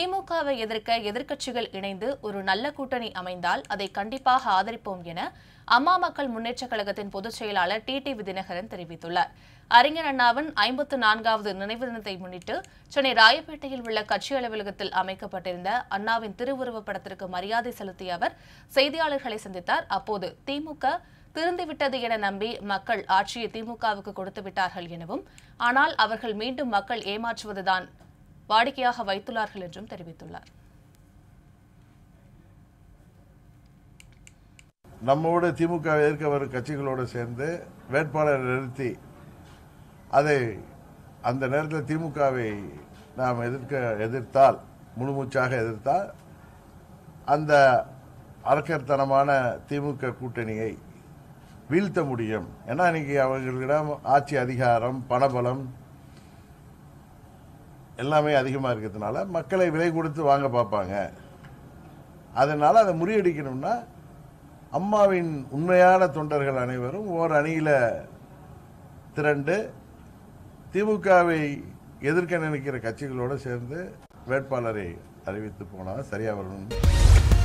திமுகவை எதிர்க்க எதிர்க்கட்சிகள் இணைந்து ஒரு நல்ல கூட்டணி அமைந்தால் அதை கண்டிப்பாக ஆதரிப்போம் என அம்மா மக்கள் முன்னேற்ற கழகத்தின் பொதுச் செயலாளர் டி டி விதினகரன் தெரிவித்துள்ளார் அறிஞர் அண்ணாவின் ஐம்பத்து நான்காவது நினைவு தினத்தை முன்னிட்டு சென்னை ராயப்பேட்டையில் உள்ள கட்சி அலுவலகத்தில் அமைக்கப்பட்டிருந்த அண்ணாவின் திருவுருவ படத்திற்கு மரியாதை செலுத்திய அவர் செய்தியாளர்களை சந்தித்தார் அப்போது திமுக திருந்துவிட்டது என நம்பி மக்கள் ஆட்சியை திமுகவுக்கு கொடுத்து விட்டார்கள் எனவும் ஆனால் அவர்கள் மீண்டும் மக்கள் ஏமாற்றுவதுதான் வாடிக்கையாக வைத்துள்ளார்கள் என்றும் தெரிவித்துள்ளார் நம்மோடு திமுக எதிர்க்க வரும் கட்சிகளோடு சேர்ந்து வேட்பாளர் நிறுத்தி அதை அந்த நேரத்தில் திமுகவை நாம் எதிர்க்க எதிர்த்தால் முழுமூச்சாக எதிர்த்தால் அந்த அரக்கர்த்தனமான திமுக கூட்டணியை வீழ்த்த முடியும் ஏன்னா இன்னைக்கு அவர்களிடம் ஆட்சி அதிகாரம் பணபலம் எல்லாமே அதிகமாக இருக்கிறதுனால மக்களை விலை கொடுத்து வாங்க பார்ப்பாங்க அதனால் அதை முறியடிக்கணும்னா அம்மாவின் உண்மையான தொண்டர்கள் அனைவரும் ஓர் அணியில் திரண்டு திமுகவை எதிர்க்க நினைக்கிற கட்சிகளோடு சேர்ந்து வேட்பாளரை அறிவித்து போனால் சரியாக வரும்